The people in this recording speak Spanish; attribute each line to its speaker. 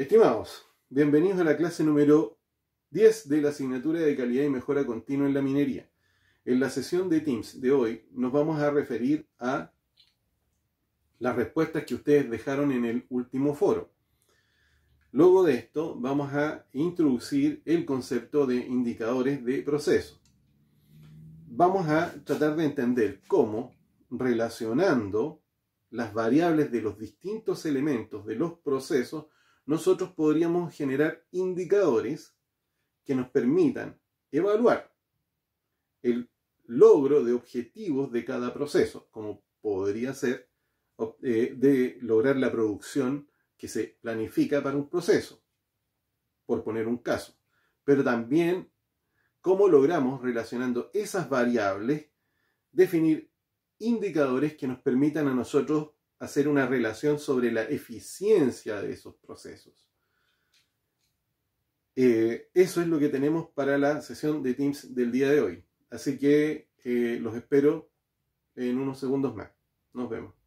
Speaker 1: Estimados, bienvenidos a la clase número 10 de la asignatura de calidad y mejora continua en la minería. En la sesión de Teams de hoy nos vamos a referir a las respuestas que ustedes dejaron en el último foro. Luego de esto vamos a introducir el concepto de indicadores de proceso. Vamos a tratar de entender cómo relacionando las variables de los distintos elementos de los procesos nosotros podríamos generar indicadores que nos permitan evaluar el logro de objetivos de cada proceso, como podría ser eh, de lograr la producción que se planifica para un proceso, por poner un caso. Pero también cómo logramos, relacionando esas variables, definir indicadores que nos permitan a nosotros hacer una relación sobre la eficiencia de esos procesos. Eh, eso es lo que tenemos para la sesión de Teams del día de hoy. Así que eh, los espero en unos segundos más. Nos vemos.